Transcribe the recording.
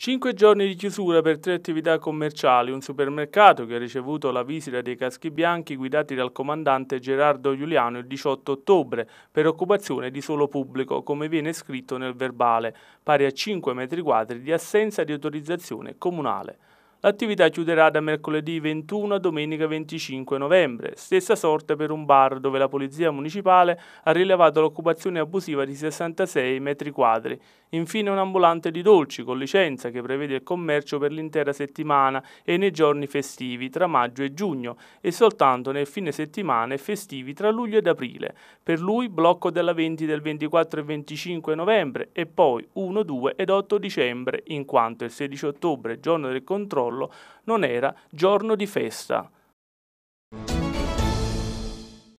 Cinque giorni di chiusura per tre attività commerciali, un supermercato che ha ricevuto la visita dei caschi bianchi guidati dal comandante Gerardo Giuliano il 18 ottobre per occupazione di solo pubblico, come viene scritto nel verbale, pari a 5 metri quadri di assenza di autorizzazione comunale. L'attività chiuderà da mercoledì 21 a domenica 25 novembre. Stessa sorte per un bar dove la Polizia Municipale ha rilevato l'occupazione abusiva di 66 metri quadri. Infine un ambulante di dolci con licenza che prevede il commercio per l'intera settimana e nei giorni festivi tra maggio e giugno e soltanto nel fine settimana e festivi tra luglio ed aprile. Per lui blocco della 20 del 24 e 25 novembre e poi 1, 2 ed 8 dicembre in quanto il 16 ottobre, giorno del controllo, crollo non era giorno di festa.